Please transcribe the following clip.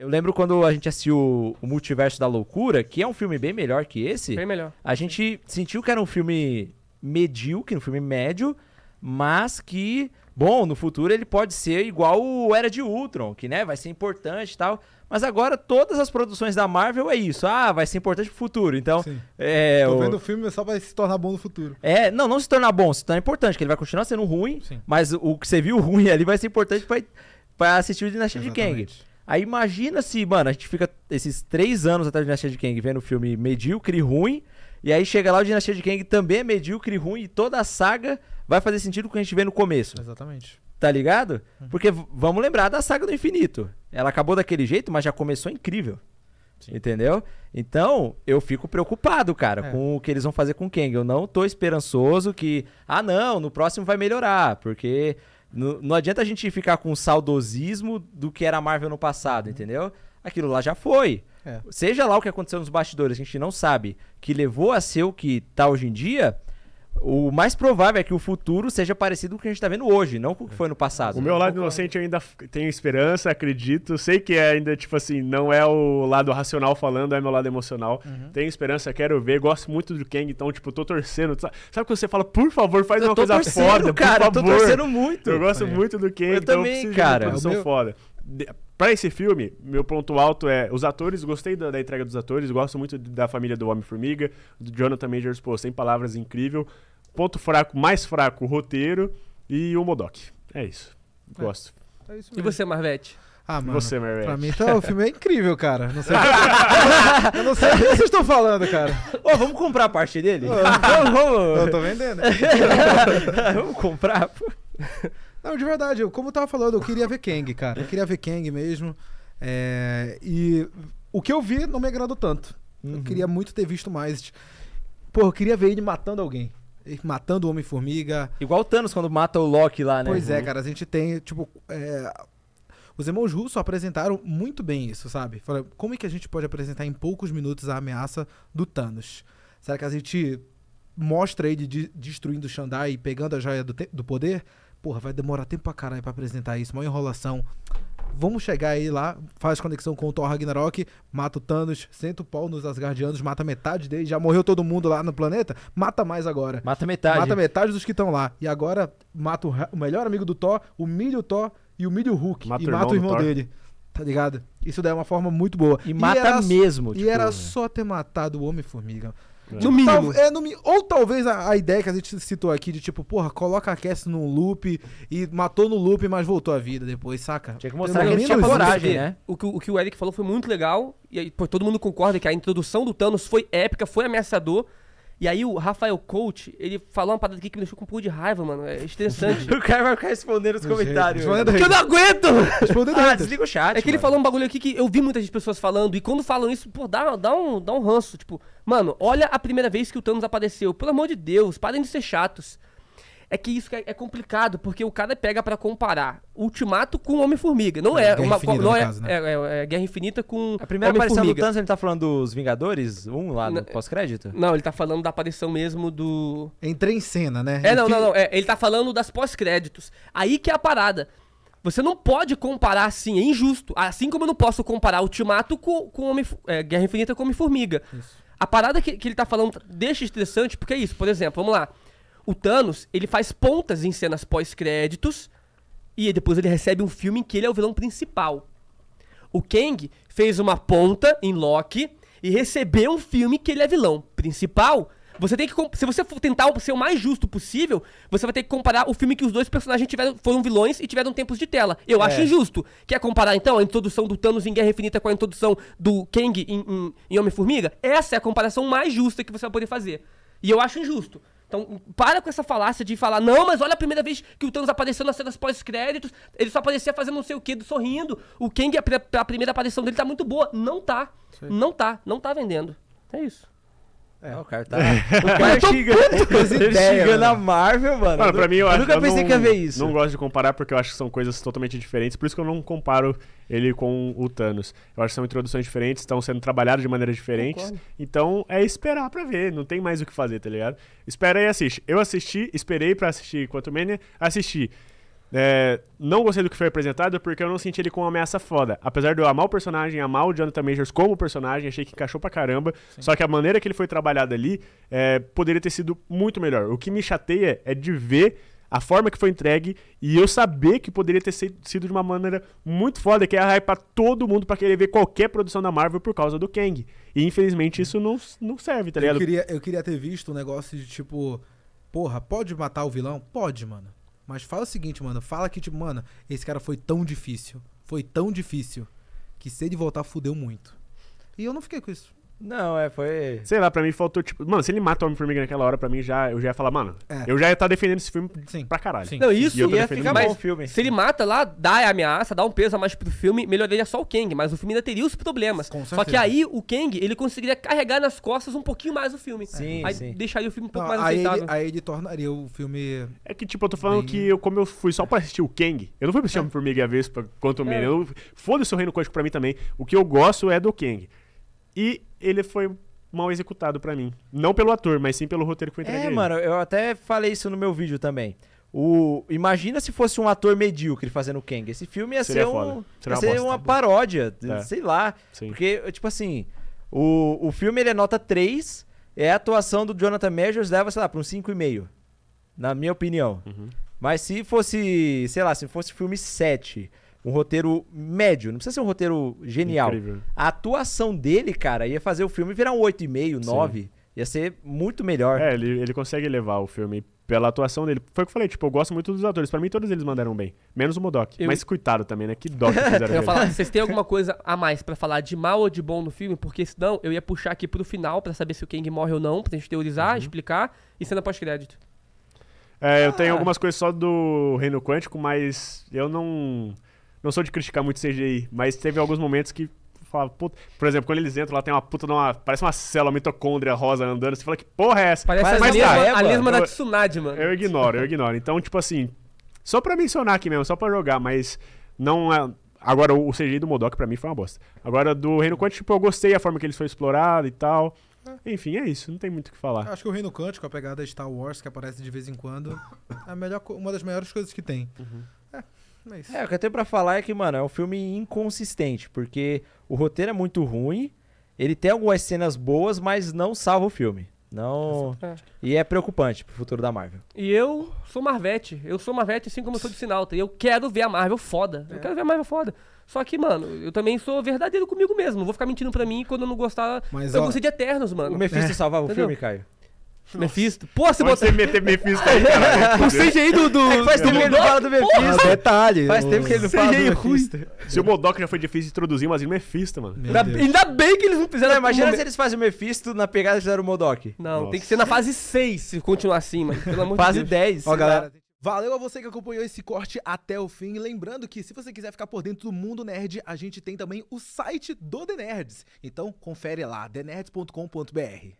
Eu lembro quando a gente assistiu O Multiverso da Loucura, que é um filme bem melhor que esse. Bem melhor. A gente sentiu que era um filme medíocre, um filme médio, mas que, bom, no futuro ele pode ser igual o Era de Ultron, que, né, vai ser importante e tal. Mas agora todas as produções da Marvel é isso. Ah, vai ser importante pro futuro. Então, Sim. é. Tô vendo o filme só vai se tornar bom no futuro. É, não, não se tornar bom, se tornar importante, que ele vai continuar sendo ruim, Sim. mas o que você viu ruim ali vai ser importante pra, pra assistir o Dinastia de Kang. Aí imagina se, mano, a gente fica esses três anos até a Dinastia de Kang vendo o filme medíocre, ruim, e aí chega lá o Dinastia de Kang também é medíocre, ruim, e toda a saga vai fazer sentido com o que a gente vê no começo. Exatamente. Tá ligado? Uhum. Porque vamos lembrar da saga do infinito. Ela acabou daquele jeito, mas já começou incrível. Sim. Entendeu? Então, eu fico preocupado, cara, é. com o que eles vão fazer com o Kang. Eu não tô esperançoso que, ah, não, no próximo vai melhorar, porque não, não adianta a gente ficar com saudosismo do que era a Marvel no passado, uhum. entendeu? Aquilo lá já foi. É. Seja lá o que aconteceu nos bastidores, a gente não sabe, que levou a ser o que tá hoje em dia, o mais provável é que o futuro seja parecido com o que a gente está vendo hoje, não com o que foi no passado. O meu lado inocente eu ainda tenho esperança, acredito. Sei que é ainda, tipo assim, não é o lado racional falando, é meu lado emocional. Uhum. Tenho esperança, quero ver, gosto muito do Kang, então, tipo, tô torcendo. Sabe, quando você fala, por favor, faz eu uma coisa foda, cara, por favor. Eu tô torcendo muito. Eu gosto é. muito do Kang, então eu então também, eu cara. de uma meu... foda para esse filme, meu ponto alto é os atores, gostei da, da entrega dos atores, gosto muito da família do Homem-Formiga, do Jonathan Majors, pô, sem palavras, incrível. Ponto fraco, mais fraco, o roteiro e o Modoc. É isso. É. Gosto. É, é isso e você, Marvete? Ah, mano. Você, Marvete. Pra mim, então o filme é incrível, cara. Não sei. eu não sei o que vocês estão falando, cara. Ô, oh, vamos comprar a parte dele? Oh, vamos, vamos. Eu tô vendendo. vamos comprar, pô. Não, de verdade, eu, como eu tava falando, eu queria ver Kang, cara. Eu queria ver Kang mesmo. É, e o que eu vi não me agradou tanto. Uhum. Eu queria muito ter visto mais. Pô, eu queria ver ele matando alguém. matando o Homem-Formiga. Igual o Thanos quando mata o Loki lá, né? Pois é, uhum. é, cara, a gente tem, tipo. É... Os irmãos Russo apresentaram muito bem isso, sabe? Falaram, como é que a gente pode apresentar em poucos minutos a ameaça do Thanos? Será que a gente mostra ele de destruindo Xandai e pegando a joia do, do poder? porra, vai demorar tempo pra caralho pra apresentar isso, uma enrolação. Vamos chegar aí lá, faz conexão com o Thor Ragnarok, mata o Thanos, senta o pau nos Asgardianos, mata metade deles, já morreu todo mundo lá no planeta, mata mais agora. Mata metade. Mata metade dos que estão lá. E agora mata o, o, melhor amigo do Thor, humilha o Thor e humilha o Hulk. Mata e o mata o irmão dele. Tá ligado? Isso daí é uma forma muito boa. E, e mata era, mesmo. Tipo, e era né? só ter matado o Homem-Formiga. É. No mínimo. Tal, é, no, ou talvez a, a, ideia que a gente citou aqui de tipo, porra, coloca a Cass no loop e matou no loop, mas voltou à vida depois, saca? Tinha que mostrar que tinha coragem, né? O que, o que o Eric falou foi muito legal. E aí, pô, todo mundo concorda que a introdução do Thanos foi épica, foi ameaçador. E aí o Rafael Coach, ele falou uma parada aqui que me deixou com um pouco de raiva, mano. É estressante. o cara vai ficar respondendo os comentários. Respondendo que eu não aguento! Respondendo ah, desliga o chat. É que mano. ele falou um bagulho aqui que eu vi muitas pessoas falando, e quando falam isso, pô, dá, dá, um, dá um ranço. Tipo, mano, olha a primeira vez que o Thanos apareceu. Pelo amor de Deus, parem de ser chatos. É que isso é, é, complicado, porque o cara pega para comparar Ultimato com Homem-Formiga. Não é, é uma infinita, não é, caso, né? É, é, é, Guerra Infinita com A primeira aparição do Thanos, ele tá falando dos Vingadores? Um lá no é- pós-crédito? Não, ele tá falando da aparição mesmo do... Entrei em cena, né? É, não, não, não. ele tá falando das pós-créditos. Aí que é a parada. Você não pode comparar assim, é injusto. Assim como eu não posso comparar Ultimato com, com Homem, é, Guerra Infinita com Homem-Formiga. A parada que, que, ele tá falando deixa interessante porque é isso. Por exemplo, vamos lá. O Thanos, ele faz pontas em cenas pós-créditos e depois ele recebe um filme em que ele é o vilão principal. O Kang fez uma ponta em Loki e recebeu um filme que ele é vilão principal. Você tem que se você tentar ser o mais justo possível, você vai ter que comparar o filme que os dois personagens tiveram foram vilões e tiveram tempos de tela. Eu é. acho injusto. Quer comparar então a introdução do Thanos em Guerra Infinita com a introdução do Kang em, em, em Homem-Formiga? Essa é a comparação mais justa que você vai poder fazer. E eu acho injusto. Então, para com essa falácia de falar, não, mas olha a primeira vez que o Thanos apareceu nas cenas pós-créditos, ele só aparecia fazendo não sei o que, sorrindo. O Kang, a, primeira aparição dele tá muito boa. Não tá. Sim. Não tá. Não tá vendendo. É isso. É, o cara tá. O cara xinga, ele xingando a Marvel, mano. Mano, pra mim eu, eu acho, nunca eu pensei não, que ia ver isso. Não gosto de comparar porque eu acho que são coisas totalmente diferentes. Por isso que eu não comparo ele com o Thanos. Eu acho que são introduções diferentes, estão sendo trabalhados de maneiras diferentes. Concordo. Então é esperar pra ver, não tem mais o que fazer, tá ligado? Espera e assiste. Eu assisti, esperei pra assistir Quantumania, assisti. É, não gostei do que foi apresentado porque eu não senti ele com uma ameaça foda. Apesar de eu amar o personagem, amar o Jonathan Majors como personagem, achei que encaixou pra caramba. Sim. Só que a maneira que ele foi trabalhado ali é, poderia ter sido muito melhor. O que me chateia é de ver a forma que foi entregue e eu saber que poderia ter sido de uma maneira muito foda, que é para todo mundo para querer ver qualquer produção da Marvel por causa do Kang. E infelizmente isso não, não serve, tá ligado? Eu queria, eu queria ter visto um negócio de tipo, porra, pode matar o vilão? Pode, mano. Mas fala o seguinte, mano. Fala que, tipo, mano, esse cara foi tão difícil. Foi tão difícil. Que se ele voltar, fudeu muito. E eu não fiquei com isso. Não, é, foi. Sei lá, pra mim faltou, tipo. Mano, se ele mata o Homem-Formiga naquela hora, pra mim já, eu já ia falar, mano, é. eu já ia estar tá defendendo esse filme Sim. pra caralho. Sim. Não, isso e eu ia ficar bom o filme. Se ele mata lá, dá a ameaça, dá um peso a mais pro filme, melhoraria só o Kang, mas o filme ainda teria os problemas. Com certeza. só que aí o Kang, ele conseguiria carregar nas costas um pouquinho mais o filme. Sim, aí sim. deixaria o filme um pouco Não, mais aí Ele, aí ele tornaria o filme. É que, tipo, eu tô falando bem... que eu, como eu fui só pra assistir o Kang, eu não fui pra assistir é. Homem-Formiga a vez quanto o é. Menino. Foda-se o Reino Quântico pra mim também. O que eu gosto é do Kang. E ele foi mal executado para mim. Não pelo ator, mas sim pelo roteiro que foi é, entregue. É, mano, eu até falei isso no meu vídeo também. O, imagina se fosse um ator medíocre fazendo o Kang. Esse filme ia Seria ser, um, ia ser uma, paródia, é. sei lá. Sim. Porque, tipo assim, o, o filme ele é nota 3, é a atuação do Jonathan Majors leva, sei lá, pra um 5,5. Na minha opinião. Uhum. Mas se fosse, sei lá, se fosse filme 7, um roteiro médio, não precisa ser um roteiro genial. Incrível. A atuação dele, cara, ia fazer o filme virar um 8,5, 9. Sim. Ia ser muito melhor. É, ele, ele consegue levar o filme pela atuação dele. Foi o que eu falei, tipo, eu gosto muito dos atores. Pra mim, todos eles mandaram bem. Menos o Modok. Eu... Mas coitado também, né? Que dó que fizeram. eu falar, vocês têm alguma coisa a mais para falar de mal ou de bom no filme? Porque senão eu ia puxar aqui pro final para saber se o Kang morre ou não, pra gente teorizar, uhum. explicar e cena pós-crédito. É, ah. eu tenho ah. algumas coisas só do Reino Quântico, mas eu não não sou de criticar muito CGI, mas teve alguns momentos que falava, puta. Por exemplo, quando eles entram lá, tem uma puta de uma. Parece uma célula, mitocôndria rosa andando. Você fala, que porra é essa? Parece mas, a, lesma, tá, é, a lesma da Tsunade, mano. Eu ignoro, eu ignoro. Então, tipo assim. Só pra mencionar aqui mesmo, só pra jogar, mas não é. Agora, o CGI do Modok pra mim foi uma bosta. Agora, do Reino Quântico, tipo, eu gostei a forma que ele foi explorado e tal. Enfim, é isso, não tem muito o que falar. Acho que o Reino Quântico, a pegada de Star Wars, que aparece de vez em quando, é melhor, uma das melhores coisas que tem. Uhum. Mas... É, é, o que eu tenho pra falar é que, mano, é um filme inconsistente, porque o roteiro é muito ruim, ele tem algumas cenas boas, mas não salva o filme. Não. É. E é preocupante pro futuro da Marvel. E eu sou Marvete. Eu sou Marvete assim como eu sou de Sinalta. E eu quero ver a Marvel foda. É. Eu quero ver a Marvel foda. Só que, mano, eu também sou verdadeiro comigo mesmo. Não vou ficar mentindo pra mim quando eu não gostar. Mas, eu ó, gostei de Eternos, mano. O Mephisto é. salvava Entendeu? o filme, Caio? Mephisto. Pô, você botou. Você meteu Mephisto aí, cara. O CGI do. do é faz tempo que ele não fala do Mephisto. Ah, detalhe. Faz né? tempo que ele não fala do Mephisto. Se o Modok já foi difícil de introduzir, mas o Mephisto, mano. Ainda, ainda bem que eles não fizeram. Não, imagina se eles fazem o Mephisto na pegada que fizeram o Modok. Não, Nossa. tem que ser na fase 6, se continuar assim, mano. Pelo amor fase de Deus. 10. Ó, galera. Valeu a você que acompanhou esse corte até o fim. Lembrando que se você quiser ficar por dentro do mundo nerd, a gente tem também o site do The Nerds. Então confere lá, thenerds.com.br.